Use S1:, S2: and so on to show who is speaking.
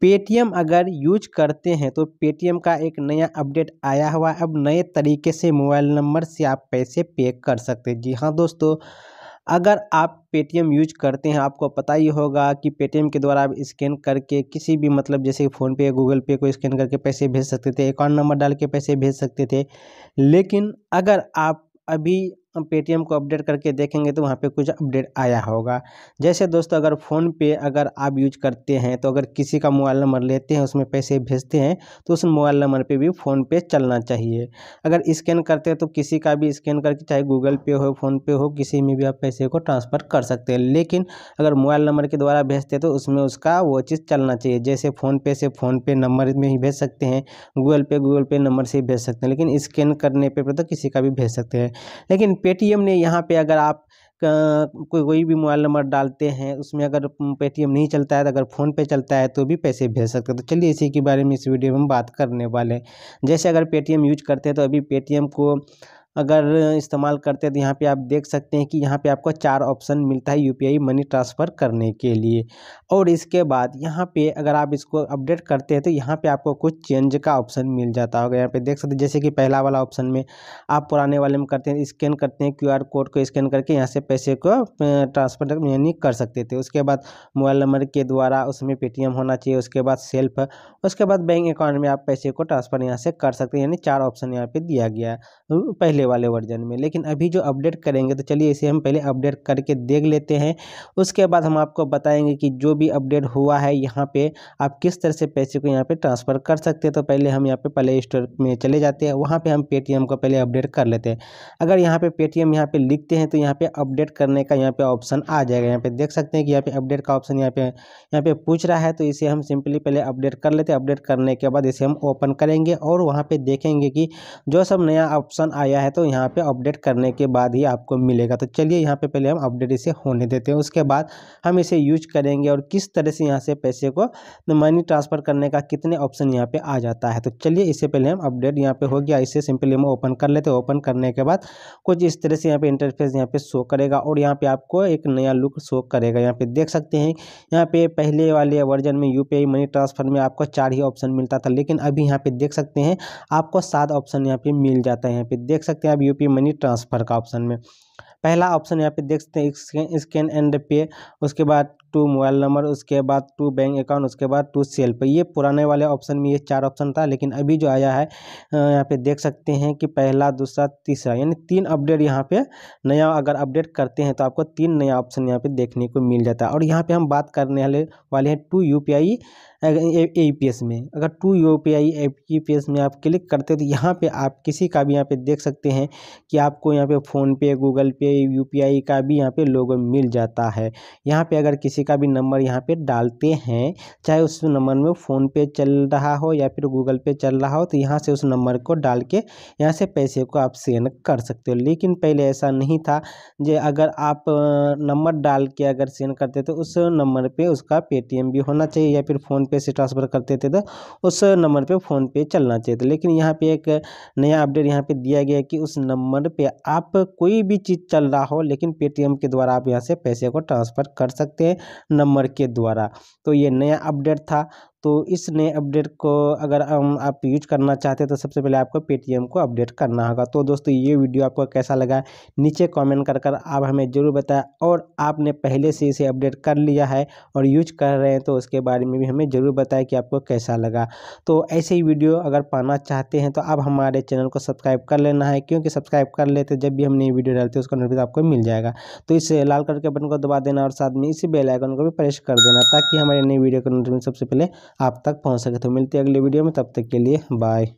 S1: Paytm अगर use करते हैं तो पेटीएम का एक नया अपडेट आया हुआ अब नए तरीके से मोबाइल नंबर से आप पैसे पे कर सकते हैं जी हाँ दोस्तों अगर आप पेटीएम यूज करते हैं आपको पता ही होगा कि पेटीएम के द्वारा आप स्कैन करके किसी भी मतलब जैसे फ़ोन पे गूगल पे को स्कैन करके पैसे भेज सकते थे अकाउंट नंबर डाल के पैसे भेज सकते थे लेकिन अगर आप अभी हम पेटीएम को अपडेट करके देखेंगे तो वहाँ पे कुछ अपडेट आया होगा जैसे दोस्तों अगर फ़ोन पे अगर आप यूज करते हैं तो अगर किसी का मोबाइल नंबर लेते हैं उसमें पैसे भेजते हैं तो उस मोबाइल नंबर पे भी फ़ोन पे चलना चाहिए अगर स्कैन करते हैं तो किसी का भी स्कैन करके चाहे गूगल पे हो फ़ोनपे हो किसी में भी आप पैसे को ट्रांसफ़र कर सकते हैं लेकिन अगर मोबाइल नंबर के द्वारा भेजते हैं तो उसमें उसका वो चीज़ चलना चाहिए जैसे फ़ोनपे से फ़ोनपे नंबर में ही भेज सकते हैं गूगल पे गूगल पे नंबर से ही भेज सकते हैं लेकिन स्कैन करने पर तो किसी का भी भेज सकते हैं लेकिन पेटीएम ने यहाँ पे अगर आप कोई कोई भी मोबाइल नंबर डालते हैं उसमें अगर पेटीएम नहीं चलता है तो अगर फ़ोन पे चलता है तो भी पैसे भेज सकते हैं तो चलिए इसी के बारे में इस वीडियो में हम बात करने वाले हैं जैसे अगर पेटीएम यूज करते हैं तो अभी पेटीएम को अगर इस्तेमाल करते हैं तो यहाँ पे आप देख सकते हैं कि यहाँ पे आपको चार ऑप्शन मिलता है यूपीआई मनी ट्रांसफ़र करने के लिए और इसके बाद यहाँ पे अगर आप इसको अपडेट करते हैं तो यहाँ पे आपको कुछ चेंज का ऑप्शन मिल जाता होगा यहाँ पे देख सकते हैं जैसे कि पहला वाला ऑप्शन में आप पुराने वाले में करते हैं स्कैन करते हैं क्यू कोड को स्कैन करके यहाँ से पैसे को ट्रांसफ़र यानी कर सकते थे उसके बाद मोबाइल नंबर के द्वारा उसमें पेटीएम होना चाहिए उसके बाद सेल्फ उसके बाद बैंक अकाउंट में आप पैसे को ट्रांसफ़र यहाँ से कर सकते हैं यानी चार ऑप्शन यहाँ पर दिया गया है पहले पिछले वाले वर्जन में लेकिन अभी जो अपडेट करेंगे तो चलिए इसे हम पहले अपडेट करके देख लेते हैं उसके बाद हम आपको बताएंगे कि जो भी अपडेट हुआ है यहाँ पे आप किस तरह से पैसे को यहाँ पे ट्रांसफ़र कर सकते हैं तो पहले हम यहाँ पे प्ले स्टोर में चले जाते हैं वहाँ पे हम पेटीएम को पहले अपडेट कर लेते हैं अगर यहाँ पे पेटीएम यहाँ पे लिखते हैं तो यहाँ पर अपडेट करने का यहाँ पर ऑप्शन आ जाएगा यहाँ पर देख सकते हैं कि यहाँ पे अपडेट का ऑप्शन यहाँ पे यहाँ पर पूछ रहा है तो इसे हम सिंपली पहले अपडेट कर लेते हैं अपडेट करने के बाद इसे हम ओपन करेंगे और वहाँ पर देखेंगे कि जो सब नया ऑप्शन आया है है तो यहाँ पे अपडेट करने के बाद ही आपको मिलेगा तो चलिए यहाँ पे पहले हम अपडेट इसे होने देते हैं उसके बाद हम इसे यूज करेंगे और किस तरह से यहाँ से पैसे को मनी ट्रांसफ़र करने का कितने ऑप्शन यहाँ पे आ जाता है तो चलिए इससे पहले हम अपडेट यहाँ पे हो गया इसे सिंपली हम ओपन कर लेते हैं ओपन करने के बाद कुछ इस तरह से यहाँ पर इंटरफेस यहाँ पर शो करेगा और यहाँ पे आपको एक नया लुक शो करेगा यहाँ पर देख सकते हैं यहाँ पे पहले वाले वर्जन में यू मनी ट्रांसफ़र में आपको चार ही ऑप्शन मिलता था लेकिन अभी यहाँ पे देख सकते हैं आपको सात ऑप्शन यहाँ पे मिल जाता है यहाँ पे देख सकते सकते हैं आप यूपी मनी ट्रांसफ़र का ऑप्शन में पहला ऑप्शन यहाँ पे देख सकते हैं स्कैन एंड पे उसके बाद टू मोबाइल नंबर उसके बाद टू बैंक अकाउंट उसके बाद टू सेल पे ये पुराने वाले ऑप्शन में ये चार ऑप्शन था लेकिन अभी जो आया है यहाँ पे देख सकते हैं कि पहला दूसरा तीसरा यानी तीन अपडेट यहाँ पे नया अगर अपडेट करते हैं तो आपको तीन नया ऑप्शन यहाँ पे देखने को मिल जाता है और यहाँ पे हम बात करने वाले वाले हैं to U P A P S में अगर to U P I A P S में आप क्लिक करते हैं तो यहाँ पे आप किसी का भी यहाँ पे देख सकते हैं कि आपको यहाँ पे PhonePe Google Pay U P I का भी यहाँ पे लोगो मिल जाता है यहाँ पे अगर किसी किसी का भी नंबर यहाँ पे डालते हैं चाहे उस नंबर में फ़ोनपे चल रहा हो या फिर गूगल पे चल रहा हो तो यहाँ से उस नंबर को डाल के यहाँ से पैसे को आप सेंड कर सकते हो लेकिन पहले ऐसा नहीं था जो अगर आप नंबर डाल के अगर सेंड करते तो उस नंबर पर उसका पेटीएम भी होना चाहिए या फिर फ़ोनपे से ट्रांसफ़र करते थे तो उस नंबर पर फ़ोनपे चलना चाहिए था लेकिन यहाँ पर एक नया अपडेट यहाँ पर दिया गया कि उस नंबर पर आप कोई भी चीज़ चल रहा हो लेकिन पेटीएम के द्वारा आप यहाँ से पैसे को ट्रांसफ़र कर सकते हैं नंबर के द्वारा तो ये नया अपडेट था तो इस नए अपडेट को अगर हम आप यूज करना चाहते हैं तो सबसे पहले आपको पेटीएम को अपडेट करना होगा तो दोस्तों ये वीडियो आपको कैसा लगा नीचे कमेंट कर कर आप हमें ज़रूर बताएं और आपने पहले से इसे अपडेट कर लिया है और यूज कर रहे हैं तो उसके बारे में भी हमें ज़रूर बताएं कि आपको कैसा लगा तो ऐसे ही वीडियो अगर पाना चाहते हैं तो आप हमारे चैनल को सब्सक्राइब कर लेना है क्योंकि सब्सक्राइब कर लेते जब भी हम नई वीडियो डालते हैं उसका नोटिफिकेशन आपको मिल जाएगा तो इस लाल कलर के बटन को दबा देना और साथ में इसी बेलाइकन को भी प्रेस कर देना ताकि हमारे नई वीडियो का नोटिफिकेशन सबसे पहले आप तक पहुँच सके तो मिलती है अगली वीडियो में तब तक के लिए बाय